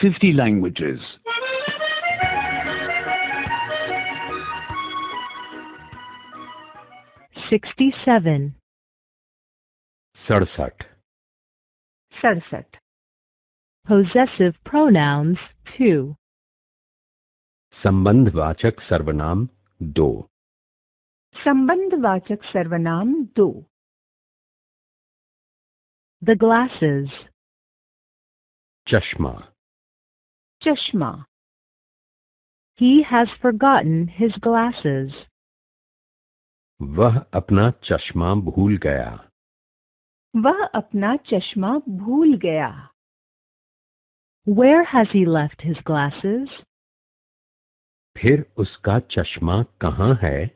50 languages. Sixty-seven. Sarsat. Sarsat. Possessive pronouns two. Sambandhvachak सर्वनाम दो Sambandhvachak सर्वनाम दो The glasses. Chashma. Chashma. He has forgotten his glasses. Vah apna chashma भूल gaya. Vah apna chashma भूल gaya. Where has he left his glasses? Phir uska chashma kahan hai?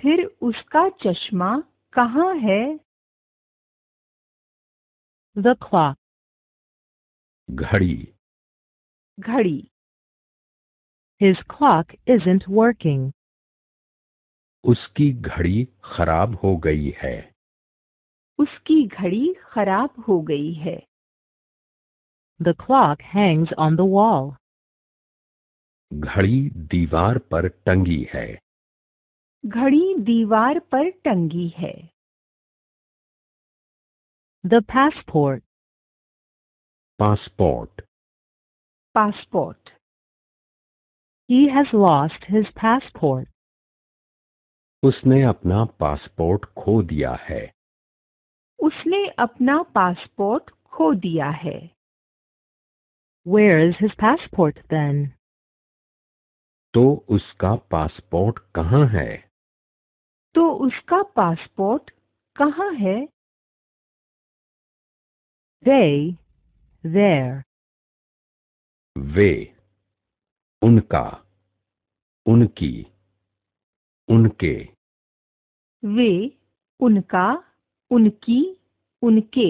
Phir uska chashma kahan hai? The clock. घड़ी घड़ी His clock isn't working. उसकी घड़ी खराब हो गई है उसकी घड़ी खराब हो गई है The clock hangs on the wall. घड़ी दीवार पर टंगी है घड़ी दीवार पर टंगी है The passport. Passport passport. He has lost his passport. उसने अपना पासपोर्ट खो दिया है उसने अपना पासपोर्ट खो दिया है Where is his passport then? तो उसका पासपोर्ट कहाँ है तो उसका पासपोर्ट कहाँ है They, there, वे उनका उनकी उनके वे उनका उनकी उनके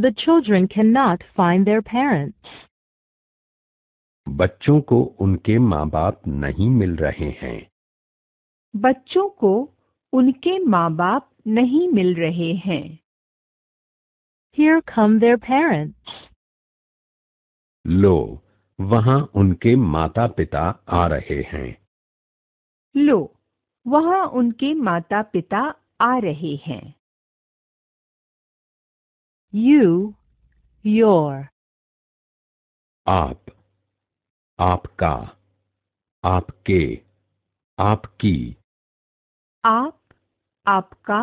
The children cannot find their parents. बच्चों को उनके माँ बाप नहीं मिल रहे हैं बच्चों को उनके माँ बाप नहीं मिल रहे हैं Here come their parents. लो वहाँ उनके माता पिता आ रहे हैं लो वहां उनके माता पिता आ रहे हैं यू योर आप आपका आपके आपकी आप आपका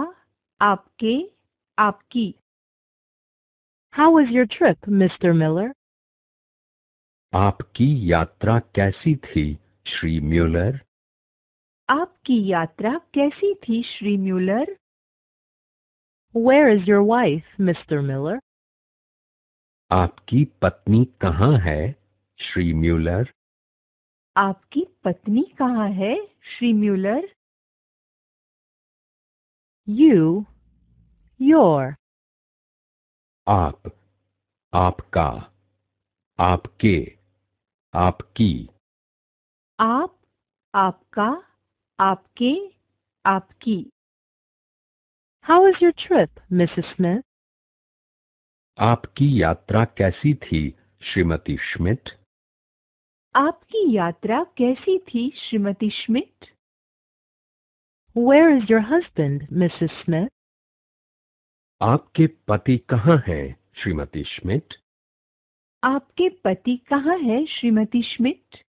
आपके आपकी how is your trip Mr Miller आपकी यात्रा कैसी थी श्री म्यूलर आपकी यात्रा कैसी थी Shri Muller where is your wife Mr Muller आपकी पत्नी कहाँ है श्री म्यूलर आपकी पत्नी कहाँ है श्री म्यूलर यू योर आप, आपका, आपके आपकी आप आपका आपके आपकी how is your trip Mrs Smith आपकी यात्रा कैसी थी श्रीमती स्मिट आपकी यात्रा कैसी थी Shrimati Schmidt where is your husband, Mrs Smith आपके पति कहाँ हैं श्रीमती स्मिट आपके पति कहाँ हैं श्रीमती स्मिट